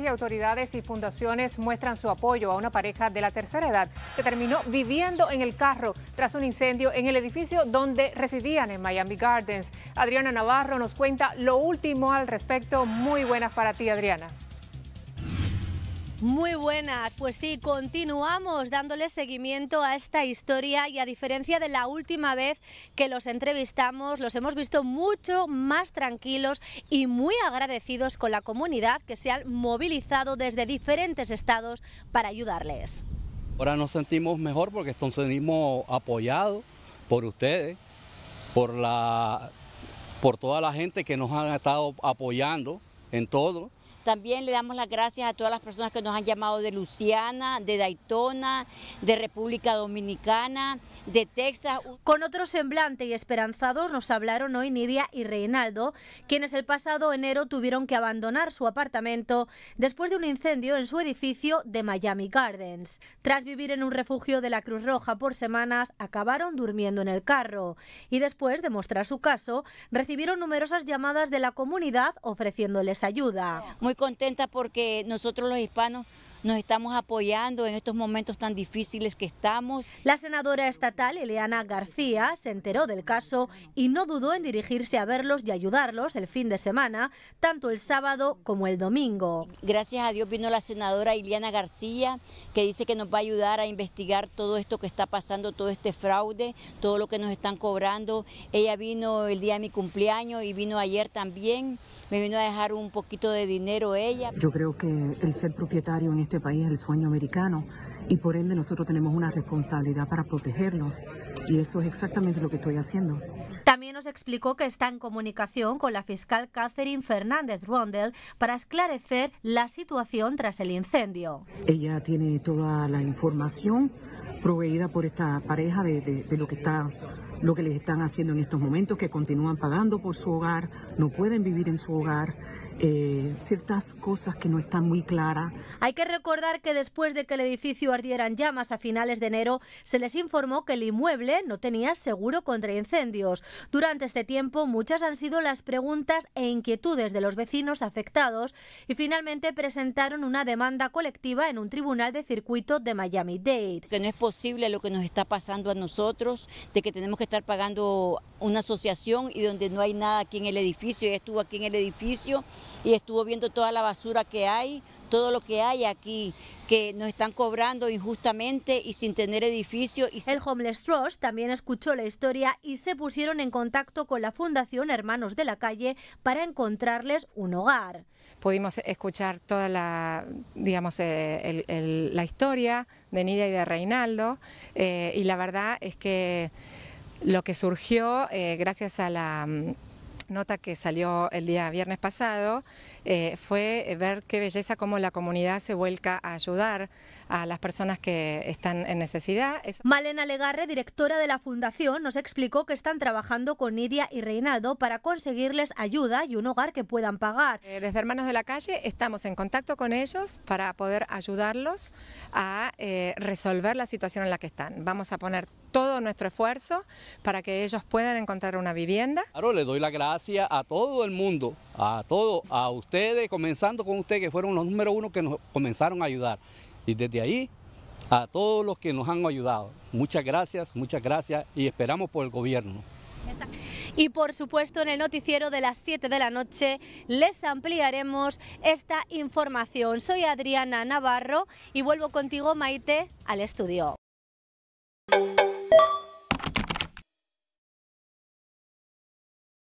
y autoridades y fundaciones muestran su apoyo a una pareja de la tercera edad que terminó viviendo en el carro tras un incendio en el edificio donde residían en Miami Gardens. Adriana Navarro nos cuenta lo último al respecto. Muy buenas para ti, Adriana. Muy buenas, pues sí, continuamos dándole seguimiento a esta historia y a diferencia de la última vez que los entrevistamos, los hemos visto mucho más tranquilos y muy agradecidos con la comunidad que se han movilizado desde diferentes estados para ayudarles. Ahora nos sentimos mejor porque estamos sentimos apoyados por ustedes, por, por toda la gente que nos ha estado apoyando en todo también le damos las gracias a todas las personas que nos han llamado de Luciana, de Daytona, de República Dominicana, de Texas. Con otro semblante y esperanzados nos hablaron hoy Nidia y Reinaldo, quienes el pasado enero tuvieron que abandonar su apartamento después de un incendio en su edificio de Miami Gardens. Tras vivir en un refugio de la Cruz Roja por semanas, acabaron durmiendo en el carro y después de mostrar su caso, recibieron numerosas llamadas de la comunidad ofreciéndoles ayuda. Muy contenta porque nosotros los hispanos nos estamos apoyando en estos momentos tan difíciles que estamos. La senadora estatal Eliana García se enteró del caso y no dudó en dirigirse a verlos y ayudarlos el fin de semana, tanto el sábado como el domingo. Gracias a Dios vino la senadora Eliana García, que dice que nos va a ayudar a investigar todo esto que está pasando, todo este fraude, todo lo que nos están cobrando. Ella vino el día de mi cumpleaños y vino ayer también. Me vino a dejar un poquito de dinero ella. Yo creo que el ser propietario en este este país es el sueño americano y por ende nosotros tenemos una responsabilidad para protegernos y eso es exactamente lo que estoy haciendo. También nos explicó que está en comunicación con la fiscal Catherine Fernández Rondel para esclarecer la situación tras el incendio. Ella tiene toda la información proveída por esta pareja de, lo que está lo que les están haciendo en estos momentos, que continúan pagando por su hogar, no pueden vivir en su hogar, eh, ciertas cosas que no están muy claras. Hay que recordar que después de que el edificio ardiera en llamas a finales de enero, se les informó que el inmueble no tenía seguro contra incendios. Durante este tiempo, muchas han sido las preguntas e inquietudes de los vecinos afectados y finalmente presentaron una demanda colectiva en un tribunal de circuito de Miami-Dade posible lo que nos está pasando a nosotros, de que tenemos que estar pagando una asociación y donde no hay nada aquí en el edificio. Ella estuvo aquí en el edificio y estuvo viendo toda la basura que hay, todo lo que hay aquí, que nos están cobrando injustamente y sin tener edificio. Y El Homeless Trust también escuchó la historia y se pusieron en contacto con la Fundación Hermanos de la Calle para encontrarles un hogar. Pudimos escuchar toda la, digamos, eh, la historia de Nidia y de Reinaldo eh, y la verdad es que lo que surgió eh, gracias a la nota que salió el día viernes pasado eh, fue eh, ver qué belleza cómo la comunidad se vuelca a ayudar a las personas que están en necesidad. Malena Legarre, directora de la Fundación, nos explicó que están trabajando con Nidia y Reinaldo para conseguirles ayuda y un hogar que puedan pagar. Eh, desde Hermanos de la Calle estamos en contacto con ellos para poder ayudarlos a resolver la situación en la que están. Vamos a poner todo nuestro esfuerzo para que ellos puedan encontrar una vivienda. Claro, le doy la gracia a todo el mundo, a todos, a ustedes, comenzando con ustedes que fueron los número uno que nos comenzaron a ayudar. Y desde ahí, a todos los que nos han ayudado. Muchas gracias, muchas gracias y esperamos por el gobierno. Y por supuesto en el noticiero de las 7 de la noche les ampliaremos esta información. Soy Adriana Navarro y vuelvo contigo Maite al estudio. you